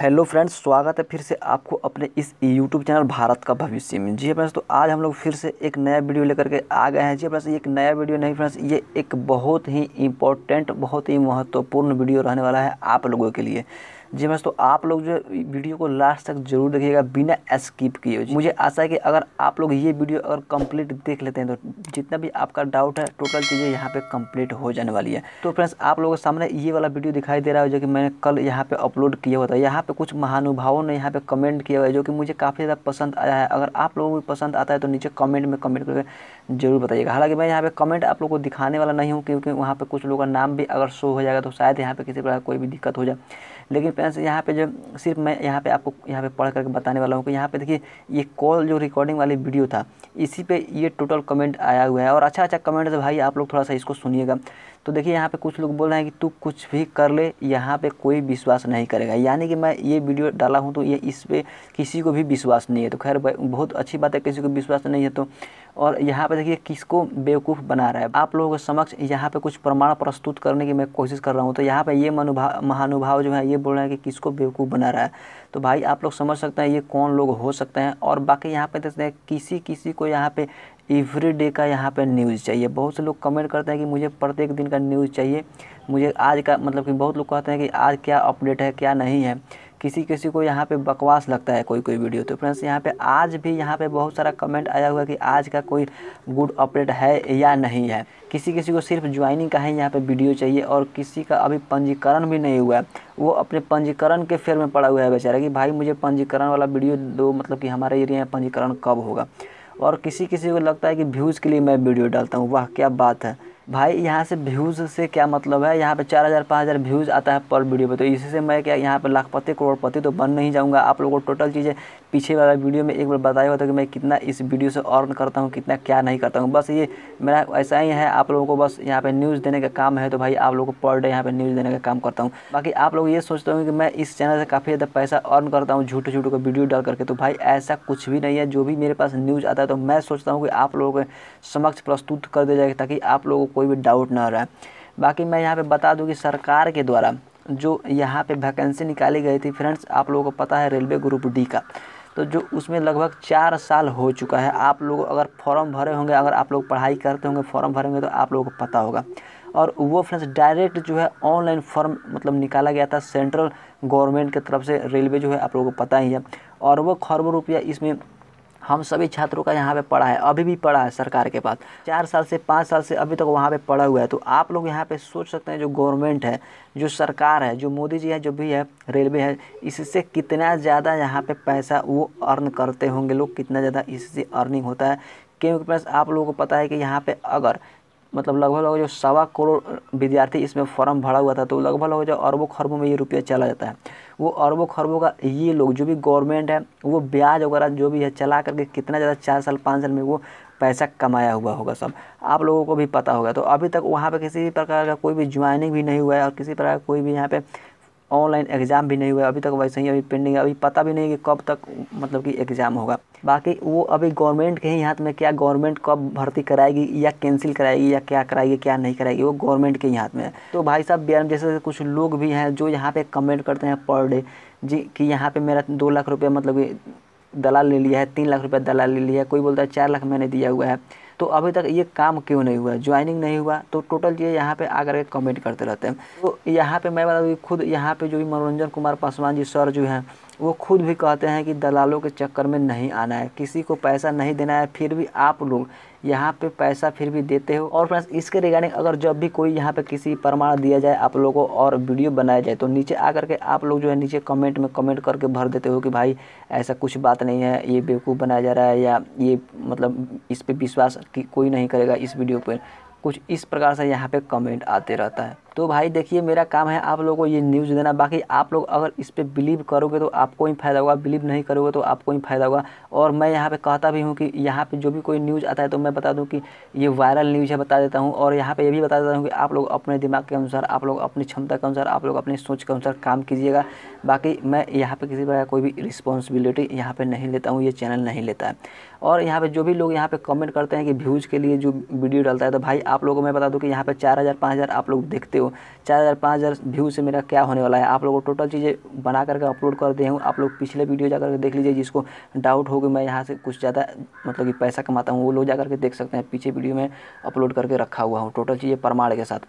hello friends स्वागत है फिर से आपको अपने इस यूट्यूब चैनल भारत का भविष्य में जी फ्रेंड्स तो आज हम लोग फिर से एक नया वीडियो लेकर के आ गए हैं जी फ्रेंड्स एक नया वीडियो नहीं फ्रेंड्स ये एक बहुत ही इम्पोर्टेंट बहुत ही महत्वपूर्ण वीडियो रहने वाला है आप लोगों के लिए जी बस तो आप लोग जो वीडियो को लास्ट तक जरूर देखिएगा बिना स्किप किए मुझे आशा है कि अगर आप लोग ये वीडियो अगर कंप्लीट देख लेते हैं तो जितना भी आपका डाउट है टोटल चीज़ें यहाँ पे कंप्लीट हो जाने वाली है तो फ्रेंड्स आप लोगों के सामने ये वाला वीडियो दिखाई दे रहा है जो कि मैंने कल यहाँ पे अपलोड किया हुआ था यहाँ पे कुछ महानुभावों ने यहाँ पे कमेंट किया हुआ है जो कि मुझे काफ़ी ज़्यादा पसंद आया है अगर आप लोगों को पसंद आता है तो नीचे कमेंट में कमेंट करके जरूर बताइएगा हालांकि मैं यहाँ पे कमेंट आप लोग को दिखाने वाला नहीं हूँ क्योंकि वहाँ पर कुछ लोगों का नाम भी अगर शो हो जाएगा तो शायद यहाँ पर किसी प्रकार कोई भी दिक्कत हो जाए लेकिन फ्रेंड्स यहाँ पे जो सिर्फ मैं यहाँ पे आपको यहाँ पे पढ़ करके बताने वाला हूँ कि यहाँ पे देखिए ये कॉल जो रिकॉर्डिंग वाली वीडियो था इसी पे ये टोटल कमेंट आया हुआ है और अच्छा अच्छा कमेंट है तो भाई आप लोग थोड़ा सा इसको सुनिएगा तो देखिए यहाँ पे कुछ लोग बोल रहे हैं कि तू कुछ भी कर ले यहाँ पे कोई विश्वास नहीं करेगा यानी कि मैं ये वीडियो डाला हूँ तो ये इस पर किसी को भी विश्वास नहीं है तो खैर बहुत अच्छी बात है किसी को विश्वास नहीं है तो और यहाँ पे देखिए किसको बेवकूफ़ बना रहा है आप लोगों के समक्ष यहाँ पे कुछ प्रमाण प्रस्तुत करने की मैं कोशिश कर रहा हूँ तो यहाँ पे ये मनुभाव महानुभाव जो है ये बोल रहे हैं कि किसको बेवकूफ़ बना रहा है तो भाई आप लोग समझ सकते हैं ये कौन लोग हो सकते हैं और बाकी यहाँ पे देखते हैं किसी किसी को यहाँ पे एवरी डे का यहाँ पे न्यूज़ चाहिए बहुत से लोग कमेंट करते हैं कि मुझे प्रत्येक दिन का न्यूज़ चाहिए मुझे आज का मतलब कि बहुत लोग कहते हैं कि आज क्या अपडेट है क्या नहीं है किसी किसी को यहाँ पे बकवास लगता है कोई कोई वीडियो तो फ्रेंड्स यहाँ पे आज भी यहाँ पे बहुत सारा कमेंट आया हुआ है कि आज का कोई गुड अपडेट है या नहीं है किसी किसी को सिर्फ ज्वाइनिंग का ही यहाँ पे वीडियो चाहिए और किसी का अभी पंजीकरण भी नहीं हुआ है वो अपने पंजीकरण के फेर में पड़ा हुआ है बेचारा कि भाई मुझे पंजीकरण वाला वीडियो दो मतलब कि हमारे एरिया में पंजीकरण कब होगा और किसी किसी को लगता है कि व्यूज़ के लिए मैं वीडियो डालता हूँ वह क्या बात है भाई यहाँ से व्यूज़ से क्या मतलब है यहाँ पे चार हज़ार पाँच हज़ार व्यूज़ आता है पर वीडियो पे तो इसी से मैं क्या यहाँ पे लाखपति करोड़पति तो बन नहीं जाऊँगा आप लोगों को टोटल चीज़ें पीछे वाला वीडियो में एक बार बताया हुआ था कि मैं कितना इस वीडियो से अर्न करता हूँ कितना क्या नहीं करता हूँ बस ये मेरा ऐसा ही है आप लोगों को बस यहाँ पर न्यूज़ देने का काम है तो भाई आप लोगों को पर डे यहाँ पर न्यूज़ देने का काम करता हूँ बाकी आप लोग ये सोचते होंगे कि मैं इस चैनल से काफ़ी ज़्यादा पैसा अर्न करता हूँ झूठे झूठे को वीडियो डाल करके तो भाई ऐसा कुछ भी नहीं है जो भी मेरे पास न्यूज़ आता है तो मैं सोचता हूँ कि आप लोगों के समक्ष प्रस्तुत कर दिया जाएगा ताकि आप लोगों कोई भी डाउट ना रहा बाकी मैं यहाँ पर बता दूँ कि सरकार के द्वारा जो यहाँ पर वैकेंसी निकाली गई थी फ्रेंड्स आप लोगों को पता है रेलवे ग्रुप डी का तो जो उसमें लगभग चार साल हो चुका है आप लोग अगर फॉर्म भरे होंगे अगर आप लोग पढ़ाई करते होंगे फॉर्म भरेंगे तो आप लोगों को पता होगा और वो फ्रेंड्स डायरेक्ट जो है ऑनलाइन फॉर्म मतलब निकाला गया था सेंट्रल गवर्नमेंट के तरफ से रेलवे जो है आप लोगों को पता ही है और वो खरबों रुपया इसमें हम सभी छात्रों का यहाँ पे पढ़ा है अभी भी पढ़ा है सरकार के पास चार साल से पाँच साल से अभी तक तो वहाँ पे पढ़ा हुआ है तो आप लोग यहाँ पे सोच सकते हैं जो गवर्नमेंट है जो सरकार है जो मोदी जी है जो भी है रेलवे है इससे कितना ज़्यादा यहाँ पे पैसा वो अर्न करते होंगे लोग कितना ज़्यादा इससे अर्निंग होता है क्योंकि बस आप लोगों को पता है कि यहाँ पर अगर मतलब लगभग लगभग जो सवा करोड़ विद्यार्थी इसमें फॉर्म भरा हुआ था तो लगभग लगभग जो अरबों खरबों में ये रुपया चला जाता है वो अरबों खरबों का ये लोग जो भी गवर्नमेंट है वो ब्याज वगैरह जो भी है चला करके कितना ज़्यादा चार साल पाँच साल में वो पैसा कमाया हुआ होगा सब आप लोगों को भी पता होगा तो अभी तक वहाँ पर किसी भी प्रकार का कोई भी ज्वाइनिंग भी नहीं हुआ है और किसी प्रकार का कोई भी यहाँ पे ऑनलाइन एग्ज़ाम भी नहीं हुआ अभी तक वैसे ही अभी पेंडिंग है अभी पता भी नहीं कि कब तक मतलब कि एग्ज़ाम होगा बाकी वो अभी गवर्नमेंट के ही हाथ में क्या गवर्नमेंट कब भर्ती कराएगी या कैंसिल कराएगी या क्या कराएगी क्या नहीं कराएगी वो गवर्नमेंट के ही हाथ में है तो भाई साहब बी जैसे कुछ लोग भी हैं जो यहाँ पर कमेंट करते हैं पर डे जी कि यहाँ पर मेरा दो लाख रुपया मतलब कि दलाल ले लिया है तीन लाख रुपया दलाल ले लिया है कोई बोलता है चार लाख मैंने दिया हुआ है तो अभी तक ये काम क्यों नहीं हुआ ज्वाइनिंग नहीं हुआ तो टोटल ये यहाँ पे आकर के कमेंट करते रहते हैं तो यहाँ पे मैं बता दूँ खुद यहाँ पे जो भी मनोरंजन कुमार पासवान जी सर जो हैं वो खुद भी कहते हैं कि दलालों के चक्कर में नहीं आना है किसी को पैसा नहीं देना है फिर भी आप लोग यहाँ पे पैसा फिर भी देते हो और फ्रेंड्स इसके रिगार्डिंग अगर जब भी कोई यहाँ पे किसी प्रमाण दिया जाए आप लोगों को और वीडियो बनाया जाए तो नीचे आकर के आप लोग जो है नीचे कमेंट में कमेंट करके भर देते हो कि भाई ऐसा कुछ बात नहीं है ये बेवकूफ़ बनाया जा रहा है या ये मतलब इस पर विश्वास कोई नहीं करेगा इस वीडियो पर कुछ इस प्रकार से यहाँ पर कमेंट आते रहता है तो भाई देखिए मेरा काम है आप लोगों को ये न्यूज़ देना बाकी आप लोग अगर इस पर बिलीव करोगे तो आपको ही फ़ायदा होगा बिलीव नहीं करोगे तो आपको ही फ़ायदा होगा और मैं यहाँ पे कहता भी हूँ कि यहाँ पे जो भी कोई न्यूज़ आता है तो मैं बता दूँ कि ये वायरल न्यूज़ है बता देता हूँ और यहाँ पर ये भी बता देता हूँ कि आप लोग अपने दिमाग के अनुसार आप लोग अपनी क्षमता के अनुसार आप लोग अपनी सोच के अनुसार काम कीजिएगा बाकी मैं यहाँ पर किसी प्रकार कोई भी रिस्पॉन्सिबिलिटी यहाँ पर नहीं लेता हूँ ये चैनल नहीं लेता है और यहाँ पर जो भी लोग यहाँ पर कमेंट करते हैं कि व्यूज़ के लिए जो वीडियो डालता है तो भाई आप लोगों को मैं बता दूँ कि यहाँ पर चार हज़ार आप लोग देखते हो हो चार हज़ार पाँच हज़ार व्यू से मेरा क्या होने वाला है आप लोगों को टोटल चीज़ें बना करके अपलोड कर दिए हूँ आप लोग पिछले वीडियो जाकर के देख लीजिए जिसको डाउट हो कि मैं यहाँ से कुछ ज़्यादा मतलब कि पैसा कमाता हूँ वो लोग जाकर के देख सकते हैं पीछे वीडियो में अपलोड करके रखा हुआ हूँ टोटल चीज़ें प्रमाण के साथ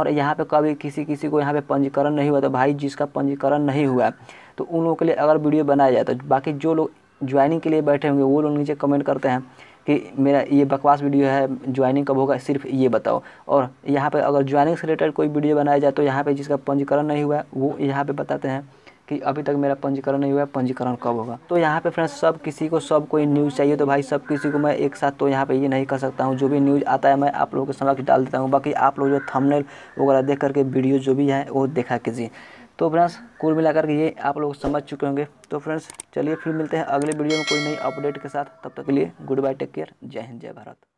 और यहाँ पर कभी किसी किसी को यहाँ पर पंजीकरण नहीं हुआ तो भाई जिसका पंजीकरण नहीं हुआ तो उन लोगों के लिए अगर वीडियो बनाया जाए तो बाकी जो लोग ज्वाइनिंग के लिए बैठे होंगे वो लोग नीचे कमेंट करते हैं कि मेरा ये बकवास वीडियो है ज्वाइनिंग कब होगा सिर्फ ये बताओ और यहाँ पर अगर ज्वाइनिंग से रिलेटेड कोई वीडियो बनाया जाए तो यहाँ पर जिसका पंजीकरण नहीं हुआ वो यहाँ पर बताते हैं कि अभी तक मेरा पंजीकरण नहीं हुआ है पंजीकरण कब होगा तो यहाँ पे फ्रेंड्स सब किसी को सब कोई न्यूज़ चाहिए तो भाई सब किसी को मैं एक साथ तो यहाँ पे ये नहीं कर सकता हूँ जो भी न्यूज़ आता है मैं आप लोगों के समक्ष डाल देता हूँ बाकी आप लोग जो थंबनेल वगैरह देख करके वीडियो जो भी है वो देखा कीजिए तो फ्रेंड्स कुल मिलाकर के ये आप लोग समझ चुके होंगे तो फ्रेंड्स चलिए फिर मिलते हैं अगले वीडियो में कोई नई अपडेट के साथ तब तक के लिए गुड बाय टेक केयर जय हिंद जय भारत